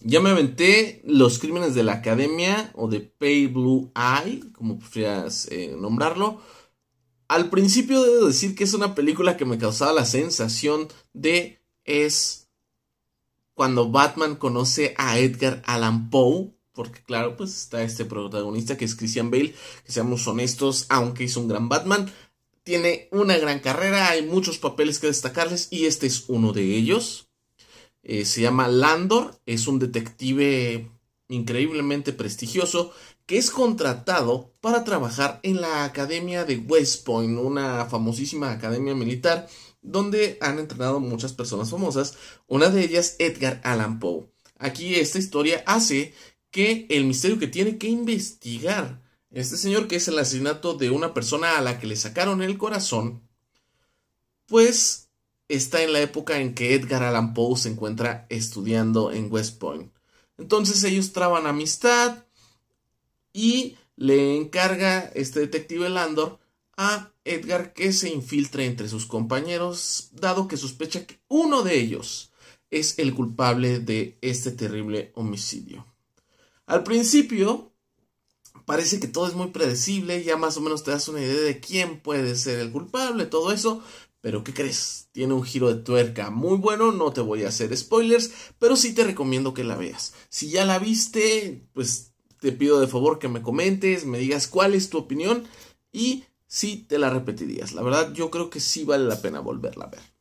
Ya me aventé Los Crímenes de la Academia o de Pay Blue Eye, como prefieras eh, nombrarlo. Al principio debo decir que es una película que me causaba la sensación de es cuando Batman conoce a Edgar Allan Poe, porque claro, pues está este protagonista que es Christian Bale, que seamos honestos, aunque hizo un gran Batman, tiene una gran carrera, hay muchos papeles que destacarles y este es uno de ellos. Eh, se llama Landor, es un detective increíblemente prestigioso que es contratado para trabajar en la Academia de West Point, una famosísima academia militar donde han entrenado muchas personas famosas, una de ellas Edgar Allan Poe. Aquí esta historia hace que el misterio que tiene que investigar este señor que es el asesinato de una persona a la que le sacaron el corazón, pues está en la época en que Edgar Allan Poe se encuentra estudiando en West Point. Entonces ellos traban amistad y le encarga este detective Landor a Edgar que se infiltre entre sus compañeros, dado que sospecha que uno de ellos es el culpable de este terrible homicidio. Al principio parece que todo es muy predecible, ya más o menos te das una idea de quién puede ser el culpable, todo eso, pero ¿qué crees? Tiene un giro de tuerca muy bueno, no te voy a hacer spoilers, pero sí te recomiendo que la veas. Si ya la viste, pues te pido de favor que me comentes, me digas cuál es tu opinión y si sí te la repetirías. La verdad yo creo que sí vale la pena volverla a ver.